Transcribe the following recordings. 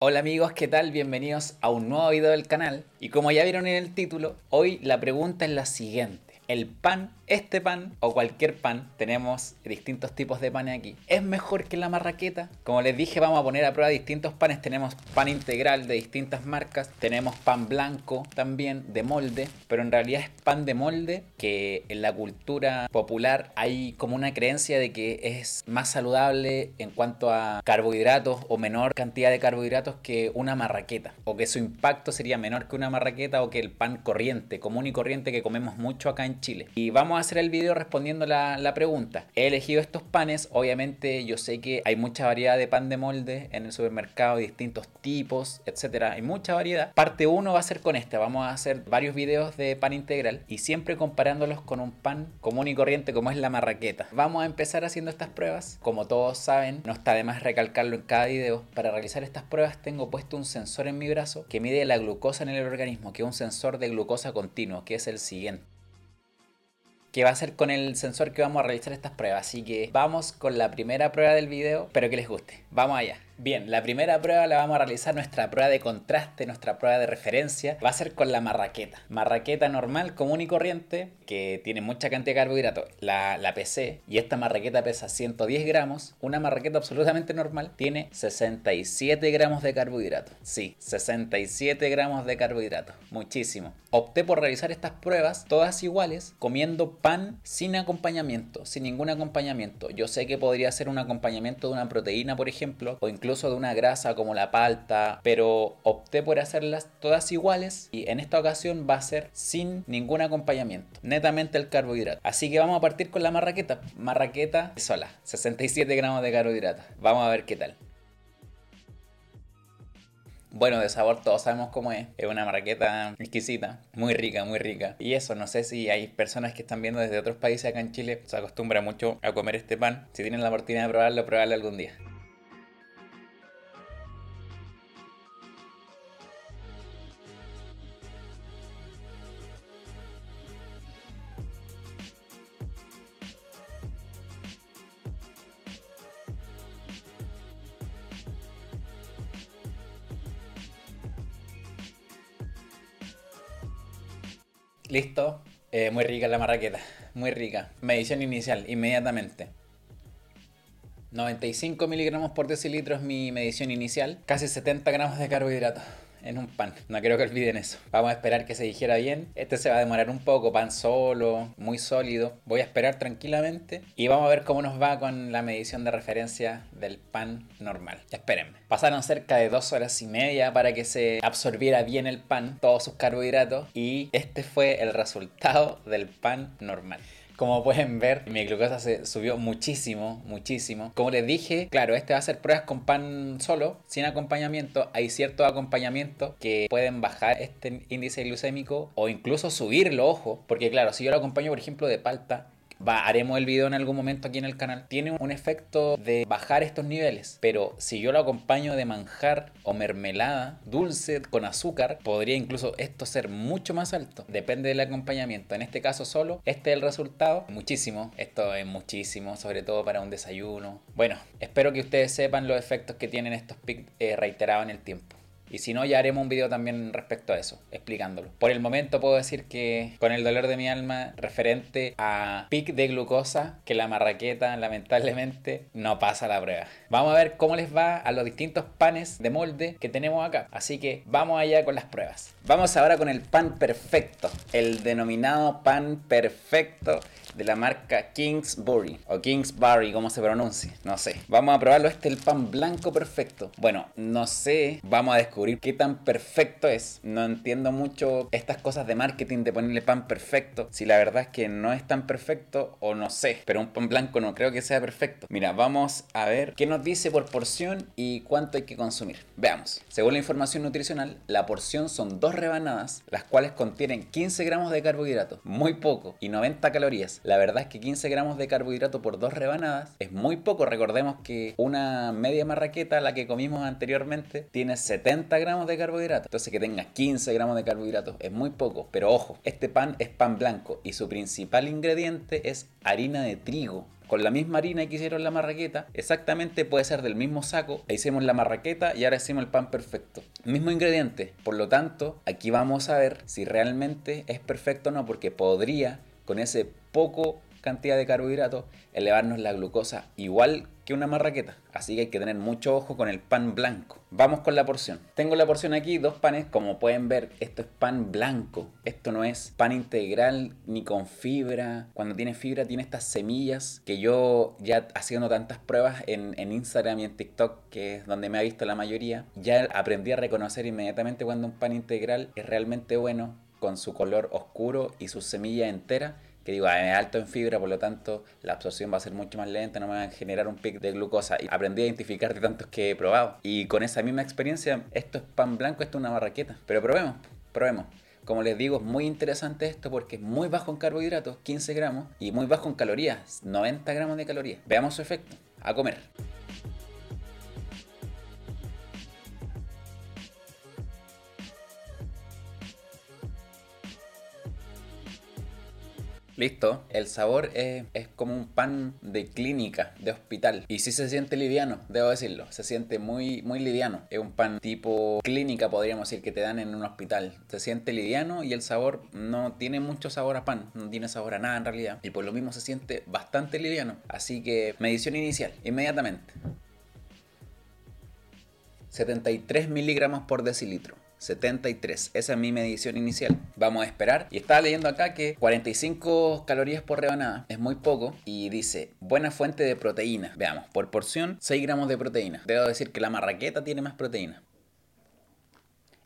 Hola amigos, ¿qué tal? Bienvenidos a un nuevo video del canal. Y como ya vieron en el título, hoy la pregunta es la siguiente. ¿El pan este pan o cualquier pan, tenemos distintos tipos de panes aquí. Es mejor que la marraqueta. Como les dije, vamos a poner a prueba distintos panes. Tenemos pan integral de distintas marcas. Tenemos pan blanco también de molde. Pero en realidad es pan de molde que en la cultura popular hay como una creencia de que es más saludable en cuanto a carbohidratos o menor cantidad de carbohidratos que una marraqueta. O que su impacto sería menor que una marraqueta o que el pan corriente, común y corriente que comemos mucho acá en Chile. Y vamos hacer el video respondiendo la, pregunta. He elegido estos panes, obviamente yo sé que hay mucha variedad de pan de molde en el supermercado, distintos tipos, etcétera, hay mucha variedad. Parte 1 va a ser con esta, vamos a hacer varios videos de pan integral y siempre comparándolos con un pan común y corriente como es la marraqueta. Vamos a empezar haciendo estas pruebas, como todos saben, no está de más recalcarlo en cada video. Para realizar estas pruebas tengo puesto un sensor en mi brazo que mide la glucosa en el organismo, que es un sensor de glucosa continuo, que es el siguiente que va a ser con el sensor que vamos a realizar estas pruebas. Así que vamos con la primera prueba del video, espero que les guste. Vamos allá. Bien, la primera prueba la vamos a realizar, nuestra prueba de contraste, nuestra prueba de referencia, va a ser con la marraqueta. Marraqueta normal, común y corriente, que tiene mucha cantidad de carbohidratos, la, la PC, y esta marraqueta pesa 110 gramos. Una marraqueta absolutamente normal tiene 67 gramos de carbohidratos. Sí, 67 gramos de carbohidratos, muchísimo. Opté por realizar estas pruebas, todas iguales, comiendo pan sin acompañamiento, sin ningún acompañamiento. Yo sé que podría ser un acompañamiento de una proteína, por ejemplo, o incluso uso de una grasa como la palta, pero opté por hacerlas todas iguales y en esta ocasión va a ser sin ningún acompañamiento, netamente el carbohidrato. Así que vamos a partir con la marraqueta, marraqueta sola, 67 gramos de carbohidrato. Vamos a ver qué tal. Bueno, de sabor todos sabemos cómo es. Es una marraqueta exquisita, muy rica, muy rica. Y eso, no sé si hay personas que están viendo desde otros países acá en Chile, se acostumbra mucho a comer este pan. Si tienen la oportunidad de probarlo, probarlo algún día. Listo. Eh, muy rica la marraqueta. Muy rica. Medición inicial, inmediatamente. 95 miligramos por decilitro es mi medición inicial. Casi 70 gramos de carbohidratos en un pan. No creo que olviden eso. Vamos a esperar que se dijera bien. Este se va a demorar un poco, pan solo, muy sólido. Voy a esperar tranquilamente y vamos a ver cómo nos va con la medición de referencia del pan normal. Espérenme. Pasaron cerca de dos horas y media para que se absorbiera bien el pan, todos sus carbohidratos y este fue el resultado del pan normal. Como pueden ver, mi glucosa se subió muchísimo, muchísimo. Como les dije, claro, este va a ser pruebas con pan solo, sin acompañamiento. Hay ciertos acompañamientos que pueden bajar este índice glucémico o incluso subirlo, ojo. Porque claro, si yo lo acompaño, por ejemplo, de palta, haremos el video en algún momento aquí en el canal, tiene un efecto de bajar estos niveles. Pero si yo lo acompaño de manjar o mermelada dulce con azúcar, podría incluso esto ser mucho más alto. Depende del acompañamiento. En este caso solo, este es el resultado. Muchísimo, esto es muchísimo, sobre todo para un desayuno. Bueno, espero que ustedes sepan los efectos que tienen estos pics eh, reiterados en el tiempo. Y si no, ya haremos un video también respecto a eso, explicándolo. Por el momento puedo decir que con el dolor de mi alma referente a pic de glucosa, que la marraqueta lamentablemente no pasa la prueba. Vamos a ver cómo les va a los distintos panes de molde que tenemos acá. Así que vamos allá con las pruebas. Vamos ahora con el pan perfecto, el denominado pan perfecto de la marca Kingsbury o Kingsbury, como se pronuncia, no sé. Vamos a probarlo, este el pan blanco perfecto. Bueno, no sé, vamos a descubrir qué tan perfecto es. No entiendo mucho estas cosas de marketing de ponerle pan perfecto, si la verdad es que no es tan perfecto o no sé, pero un pan blanco no creo que sea perfecto. Mira, vamos a ver qué nos dice por porción y cuánto hay que consumir. Veamos. Según la información nutricional, la porción son dos rebanadas, las cuales contienen 15 gramos de carbohidratos, muy poco, y 90 calorías. La verdad es que 15 gramos de carbohidrato por dos rebanadas es muy poco. Recordemos que una media marraqueta, la que comimos anteriormente, tiene 70 gramos de carbohidrato. Entonces que tenga 15 gramos de carbohidratos es muy poco. Pero ojo, este pan es pan blanco y su principal ingrediente es harina de trigo con la misma harina que hicieron la marraqueta, exactamente puede ser del mismo saco, hicimos la marraqueta y ahora hicimos el pan perfecto. Mismo ingrediente, por lo tanto, aquí vamos a ver si realmente es perfecto o no, porque podría con ese poco cantidad de carbohidratos, elevarnos la glucosa igual que una marraqueta, así que hay que tener mucho ojo con el pan blanco. Vamos con la porción. Tengo la porción aquí, dos panes, como pueden ver, esto es pan blanco, esto no es pan integral ni con fibra. Cuando tiene fibra tiene estas semillas que yo ya haciendo tantas pruebas en, Instagram y en TikTok, que es donde me ha visto la mayoría, ya aprendí a reconocer inmediatamente cuando un pan integral es realmente bueno con su color oscuro y su semilla entera que digo, es alto en fibra, por lo tanto la absorción va a ser mucho más lenta, no me va a generar un pic de glucosa. Y aprendí a identificar de tantos que he probado. Y con esa misma experiencia, esto es pan blanco, esto es una barraqueta. Pero probemos, probemos. Como les digo, es muy interesante esto porque es muy bajo en carbohidratos, 15 gramos, y muy bajo en calorías, 90 gramos de calorías. Veamos su efecto. A comer. Listo. El sabor es, como un pan de clínica, de hospital. Y sí se siente liviano, debo decirlo. Se siente muy, muy liviano. Es un pan tipo clínica, podríamos decir, que te dan en un hospital. Se siente liviano y el sabor no tiene mucho sabor a pan. No tiene sabor a nada en realidad. Y por lo mismo se siente bastante liviano. Así que medición inicial, inmediatamente. 73 miligramos por decilitro. 73. Esa es mi medición inicial. Vamos a esperar. Y estaba leyendo acá que 45 calorías por rebanada es muy poco. Y dice, buena fuente de proteína. Veamos, por porción 6 gramos de proteína. Debo decir que la marraqueta tiene más proteína.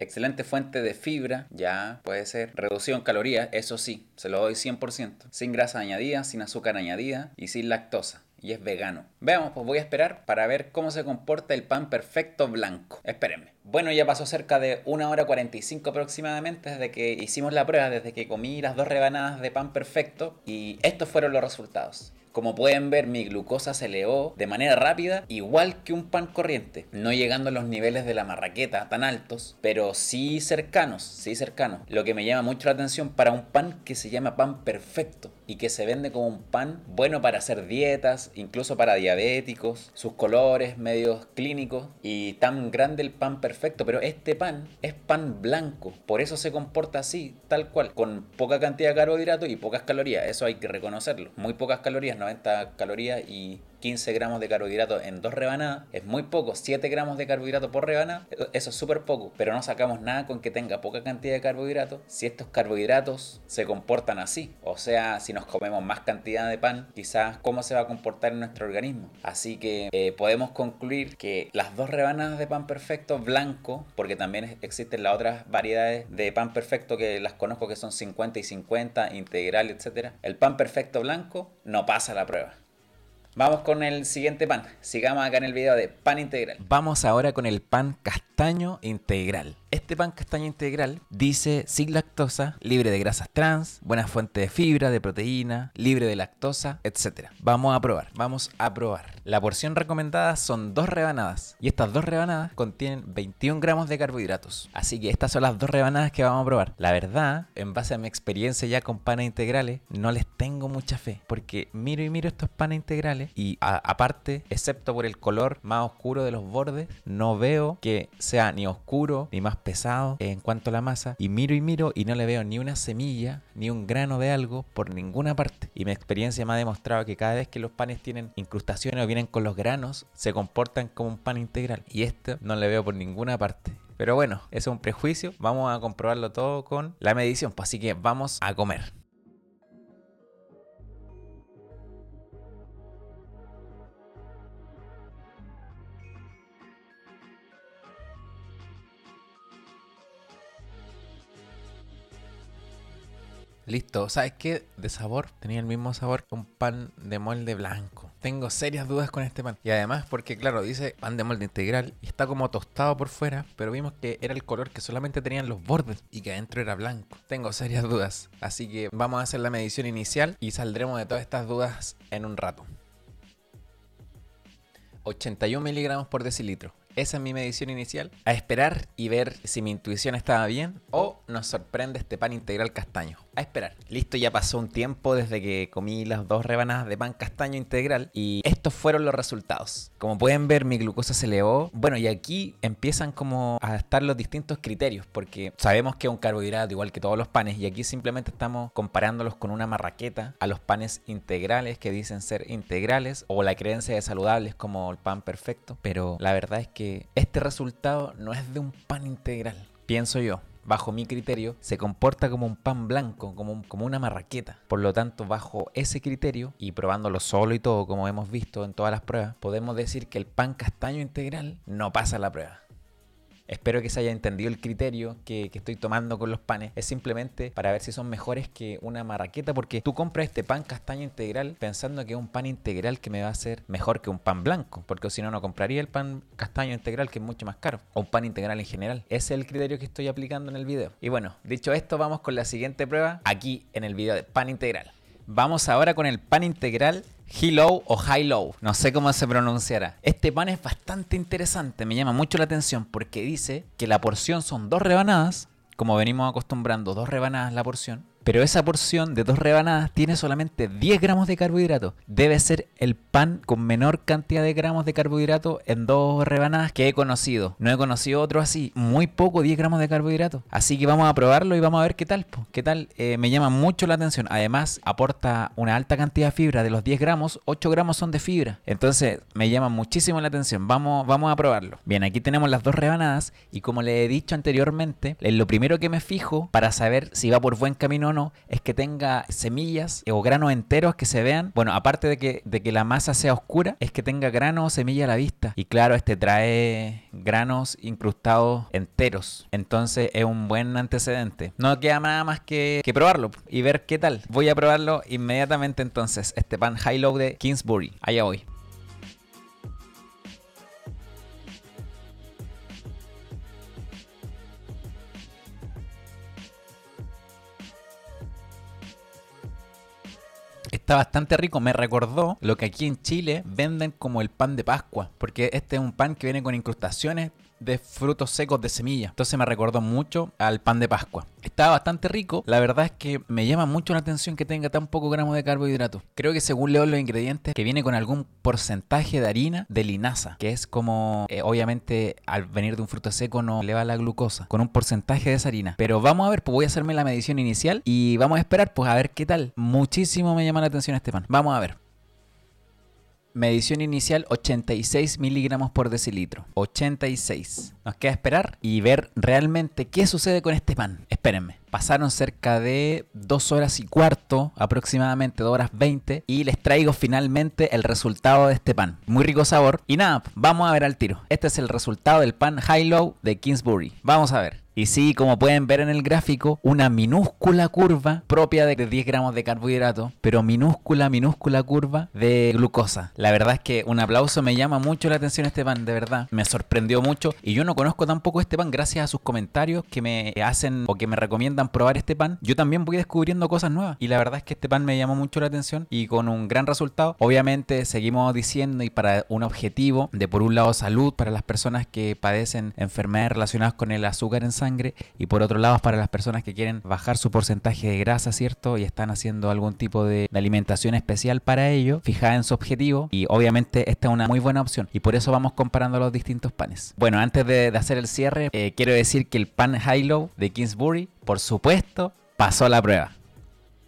Excelente fuente de fibra, ya puede ser. Reducido en calorías, eso sí, se lo doy 100%. Sin grasa añadida, sin azúcar añadida y sin lactosa y es vegano. Veamos, pues voy a esperar para ver cómo se comporta el pan perfecto blanco. Espérenme. Bueno, ya pasó cerca de una hora 45 aproximadamente desde que hicimos la prueba, desde que comí las dos rebanadas de pan perfecto y estos fueron los resultados. Como pueden ver, mi glucosa se elevó de manera rápida, igual que un pan corriente, no llegando a los niveles de la marraqueta tan altos, pero sí cercanos, sí cercanos. Lo que me llama mucho la atención para un pan que se llama pan perfecto y que se vende como un pan bueno para hacer dietas, incluso para diabéticos, sus colores medios clínicos y tan grande el pan perfecto perfecto, pero este pan es pan blanco, por eso se comporta así, tal cual, con poca cantidad de carbohidratos y pocas calorías, eso hay que reconocerlo. Muy pocas calorías, 90 calorías y 15 gramos de carbohidratos en dos rebanadas, es muy poco, 7 gramos de carbohidrato por rebanada, eso es súper poco, pero no sacamos nada con que tenga poca cantidad de carbohidratos si estos carbohidratos se comportan así. O sea, si nos comemos más cantidad de pan, quizás cómo se va a comportar en nuestro organismo. Así que eh, podemos concluir que las dos rebanadas de pan perfecto blanco, porque también existen las otras variedades de pan perfecto que las conozco que son 50 y 50, integral, etc. El pan perfecto blanco no pasa la prueba. Vamos con el siguiente pan. Sigamos acá en el video de pan integral. Vamos ahora con el pan castaño integral. Este pan castaño integral dice sin lactosa, libre de grasas trans, buena fuente de fibra, de proteína, libre de lactosa, etc. Vamos a probar, vamos a probar. La porción recomendada son dos rebanadas y estas dos rebanadas contienen 21 gramos de carbohidratos. Así que estas son las dos rebanadas que vamos a probar. La verdad, en base a mi experiencia ya con panes integrales, no les tengo mucha fe porque miro y miro estos panes integrales y aparte, excepto por el color más oscuro de los bordes, no veo que sea ni oscuro ni más pesado en cuanto a la masa y miro y miro y no le veo ni una semilla ni un grano de algo por ninguna parte. Y mi experiencia me ha demostrado que cada vez que los panes tienen incrustaciones o vienen con los granos, se comportan como un pan integral. Y este no le veo por ninguna parte. Pero bueno, eso es un prejuicio. Vamos a comprobarlo todo con la medición. Pues así que vamos a comer. Listo, ¿sabes qué? De sabor, tenía el mismo sabor que un pan de molde blanco. Tengo serias dudas con este pan. Y además porque, claro, dice pan de molde integral y está como tostado por fuera, pero vimos que era el color que solamente tenían los bordes y que adentro era blanco. Tengo serias dudas, así que vamos a hacer la medición inicial y saldremos de todas estas dudas en un rato. 81 miligramos por decilitro. Esa es mi medición inicial. A esperar y ver si mi intuición estaba bien o nos sorprende este pan integral castaño a esperar. Listo, ya pasó un tiempo desde que comí las dos rebanadas de pan castaño integral y estos fueron los resultados. Como pueden ver, mi glucosa se elevó. Bueno, y aquí empiezan como a estar los distintos criterios, porque sabemos que es un carbohidrato igual que todos los panes y aquí simplemente estamos comparándolos con una marraqueta a los panes integrales que dicen ser integrales o la creencia de saludables como el pan perfecto, pero la verdad es que este resultado no es de un pan integral, pienso yo bajo mi criterio, se comporta como un pan blanco, como, como una marraqueta. Por lo tanto, bajo ese criterio, y probándolo solo y todo, como hemos visto en todas las pruebas, podemos decir que el pan castaño integral no pasa la prueba. Espero que se haya entendido el criterio que, estoy tomando con los panes. Es simplemente para ver si son mejores que una marraqueta, porque tú compras este pan castaño integral pensando que es un pan integral que me va a ser mejor que un pan blanco, porque si no, no compraría el pan castaño integral, que es mucho más caro, o un pan integral en general. Ese es el criterio que estoy aplicando en el video. Y bueno, dicho esto, vamos con la siguiente prueba aquí en el video de pan integral. Vamos ahora con el pan integral Hello o High Low, no sé cómo se pronunciará. Este pan es bastante interesante, me llama mucho la atención porque dice que la porción son dos rebanadas, como venimos acostumbrando, dos rebanadas la porción, pero esa porción de dos rebanadas tiene solamente 10 gramos de carbohidrato. Debe ser el pan con menor cantidad de gramos de carbohidrato en dos rebanadas que he conocido. No he conocido otro así, muy poco 10 gramos de carbohidrato. Así que vamos a probarlo y vamos a ver qué tal. ¿Qué tal? Eh, me llama mucho la atención. Además, aporta una alta cantidad de fibra. De los 10 gramos, 8 gramos son de fibra. Entonces, me llama muchísimo la atención. Vamos, vamos a probarlo. Bien, aquí tenemos las dos rebanadas y como le he dicho anteriormente, eh, lo primero que me fijo para saber si va por buen camino es que tenga semillas eh, o granos enteros que se vean. Bueno, aparte de que, de que la masa sea oscura, es que tenga grano o semilla a la vista. Y claro, este trae granos incrustados enteros. Entonces es un buen antecedente. No queda nada más que, probarlo y ver qué tal. Voy a probarlo inmediatamente entonces. Este pan high low de Kingsbury. Allá voy. está bastante rico. Me recordó lo que aquí en Chile venden como el pan de Pascua, porque este es un pan que viene con incrustaciones de frutos secos de semilla. Entonces me recordó mucho al pan de Pascua. Estaba bastante rico. La verdad es que me llama mucho la atención que tenga tan poco gramos de carbohidratos. Creo que según leo los ingredientes, que viene con algún porcentaje de harina de linaza, que es como, eh, obviamente, al venir de un fruto seco no eleva la glucosa, con un porcentaje de esa harina. Pero vamos a ver, pues voy a hacerme la medición inicial y vamos a esperar, pues a ver qué tal. Muchísimo me llama la atención este pan. Vamos a ver. Medición inicial 86 miligramos por decilitro. 86. Nos queda esperar y ver realmente qué sucede con este pan. Espérenme. Pasaron cerca de dos horas y cuarto, aproximadamente dos horas 20, y les traigo finalmente el resultado de este pan. Muy rico sabor. Y nada, vamos a ver al tiro. Este es el resultado del pan High Low de Kingsbury. Vamos a ver. Y sí, como pueden ver en el gráfico, una minúscula curva propia de 10 gramos de carbohidrato, pero minúscula, minúscula curva de glucosa. La verdad es que un aplauso me llama mucho la atención este pan, de verdad. Me sorprendió mucho y yo no conozco tampoco este pan gracias a sus comentarios que me hacen o que me recomiendan probar este pan, yo también voy descubriendo cosas nuevas. Y la verdad es que este pan me llamó mucho la atención y con un gran resultado. Obviamente seguimos diciendo y para un objetivo de por un lado salud para las personas que padecen enfermedades relacionadas con el azúcar en sangre y por otro lado para las personas que quieren bajar su porcentaje de grasa, ¿cierto? Y están haciendo algún tipo de, alimentación especial para ello, fijada en su objetivo y obviamente esta es una muy buena opción y por eso vamos comparando los distintos panes. Bueno, antes de, hacer el cierre, eh, quiero decir que el pan High Low de Kingsbury por supuesto, pasó la prueba.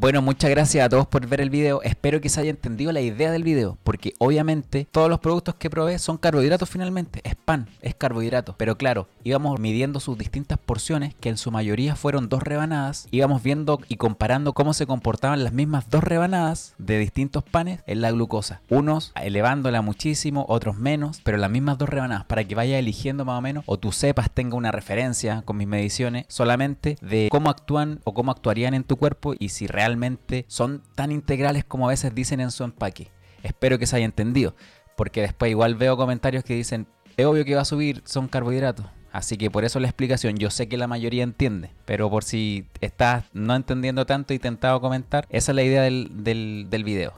Bueno, muchas gracias a todos por ver el video. Espero que se haya entendido la idea del video, porque obviamente todos los productos que probé son carbohidratos finalmente. Es pan, es carbohidrato. Pero claro, íbamos midiendo sus distintas porciones, que en su mayoría fueron dos rebanadas. Íbamos viendo y comparando cómo se comportaban las mismas dos rebanadas de distintos panes en la glucosa. Unos elevándola muchísimo, otros menos, pero las mismas dos rebanadas para que vaya eligiendo más o menos o tú sepas, tenga una referencia con mis mediciones solamente de cómo actúan o cómo actuarían en tu cuerpo y si realmente realmente son tan integrales como a veces dicen en su empaque. Espero que se haya entendido, porque después igual veo comentarios que dicen, es obvio que va a subir, son carbohidratos. Así que por eso la explicación, yo sé que la mayoría entiende, pero por si estás no entendiendo tanto y tentado comentar, esa es la idea del, del, video.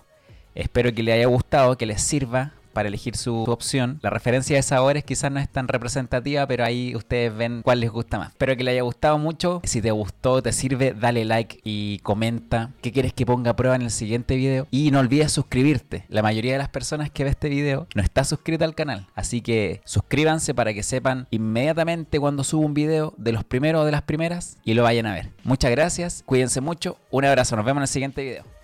Espero que le haya gustado, que les sirva para elegir su, opción. La referencia de sabores quizás no es tan representativa, pero ahí ustedes ven cuál les gusta más. Espero que les haya gustado mucho. Si te gustó, te sirve, dale like y comenta qué quieres que ponga a prueba en el siguiente video. Y no olvides suscribirte. La mayoría de las personas que ve este video no está suscrita al canal. Así que suscríbanse para que sepan inmediatamente cuando subo un video de los primeros o de las primeras y lo vayan a ver. Muchas gracias, cuídense mucho, un abrazo, nos vemos en el siguiente video.